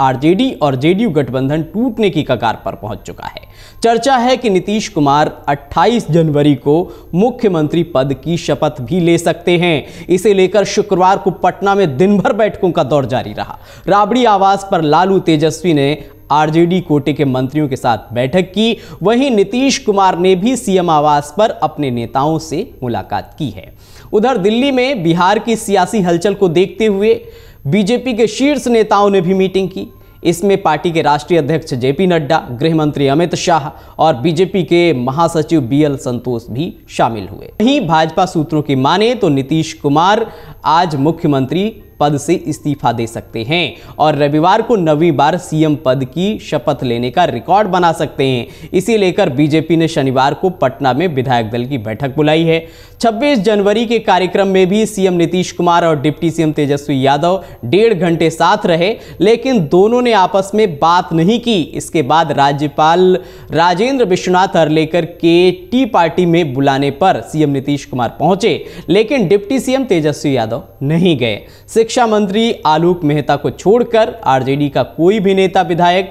RJD और JDU गठबंधन टूटने की कगार पर पहुंच चुका है चर्चा है कि नीतीश कुमार 28 जनवरी को मुख्यमंत्री पद की शपथ भी ले सकते हैं इसे लेकर शुक्रवार को पटना में दिन भर बैठकों का दौर जारी रहा राबड़ी आवास पर लालू तेजस्वी ने आरजेडी कोटे के मंत्रियों के साथ बैठक की वहीं नीतीश कुमार ने भी सीएम आवास पर अपने नेताओं से मुलाकात की है उधर दिल्ली में बिहार की सियासी हलचल को देखते हुए बीजेपी के शीर्ष नेताओं ने भी मीटिंग की इसमें पार्टी के राष्ट्रीय अध्यक्ष जेपी नड्डा गृह मंत्री अमित शाह और बीजेपी के महासचिव बीएल संतोष भी शामिल हुए वहीं भाजपा सूत्रों की माने तो नीतीश कुमार आज मुख्यमंत्री पद से इस्तीफा दे सकते हैं और रविवार को नवी बार सीएम पद की शपथ लेने का रिकॉर्ड बना सकते हैं इसी लेकर बीजेपी ने शनिवार को पटना में विधायक दल की बैठक बुलाई है 26 जनवरी के कार्यक्रम में भी सीएम नीतीश कुमार और डिप्टी सीएम तेजस्वी यादव डेढ़ घंटे साथ रहे लेकिन दोनों ने आपस में बात नहीं की इसके बाद राज्यपाल राजेंद्र विश्वनाथ हरलेकर के टी पार्टी में बुलाने पर सीएम नीतीश कुमार पहुंचे लेकिन डिप्टी सीएम तेजस्वी यादव नहीं गए शिक्षा मंत्री आलोक मेहता को छोड़कर आरजेडी का कोई भी नेता विधायक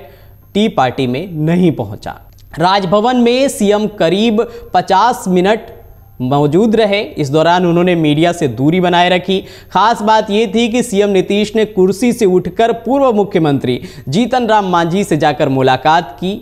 टी पार्टी में नहीं पहुंचा राजभवन में सीएम करीब 50 मिनट मौजूद रहे इस दौरान उन्होंने मीडिया से दूरी बनाए रखी खास बात यह थी कि सीएम नीतीश ने कुर्सी से उठकर पूर्व मुख्यमंत्री जीतन राम मांझी से जाकर मुलाकात की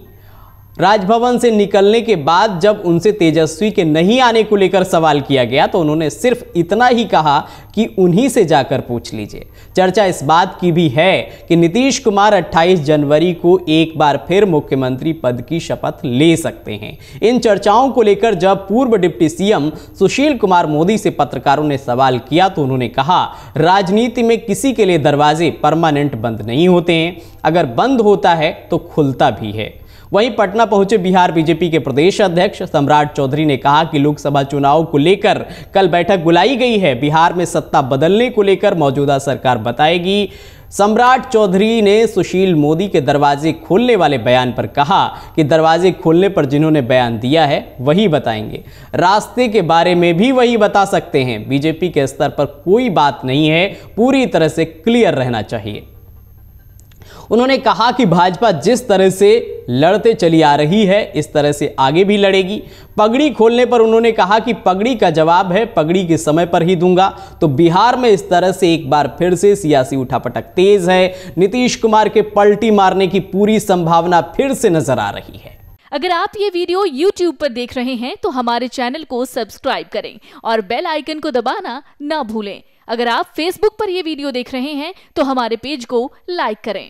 राजभवन से निकलने के बाद जब उनसे तेजस्वी के नहीं आने को लेकर सवाल किया गया तो उन्होंने सिर्फ इतना ही कहा कि उन्हीं से जाकर पूछ लीजिए चर्चा इस बात की भी है कि नीतीश कुमार 28 जनवरी को एक बार फिर मुख्यमंत्री पद की शपथ ले सकते हैं इन चर्चाओं को लेकर जब पूर्व डिप्टी सीएम सुशील कुमार मोदी से पत्रकारों ने सवाल किया तो उन्होंने कहा राजनीति में किसी के लिए दरवाजे परमानेंट बंद नहीं होते हैं अगर बंद होता है तो खुलता भी है वहीं पटना पहुंचे बिहार बीजेपी के प्रदेश अध्यक्ष सम्राट चौधरी ने कहा कि लोकसभा चुनाव को लेकर कल बैठक बुलाई गई है बिहार में सत्ता बदलने को लेकर मौजूदा सरकार बताएगी सम्राट चौधरी ने सुशील मोदी के दरवाजे खोलने वाले बयान पर कहा कि दरवाजे खोलने पर जिन्होंने बयान दिया है वही बताएंगे रास्ते के बारे में भी वही बता सकते हैं बीजेपी के स्तर पर कोई बात नहीं है पूरी तरह से क्लियर रहना चाहिए उन्होंने कहा कि भाजपा जिस तरह से लड़ते चली आ रही है इस तरह से आगे भी लड़ेगी पगड़ी खोलने पर उन्होंने कहा कि पगड़ी का जवाब है पगड़ी के समय पर ही दूंगा तो बिहार में इस तरह से एक बार फिर से सियासी उठापटक तेज है नीतीश कुमार के पलटी मारने की पूरी संभावना फिर से नजर आ रही है अगर आप ये वीडियो YouTube पर देख रहे हैं तो हमारे चैनल को सब्सक्राइब करें और बेल आइकन को दबाना ना भूलें अगर आप Facebook पर यह वीडियो देख रहे हैं तो हमारे पेज को लाइक करें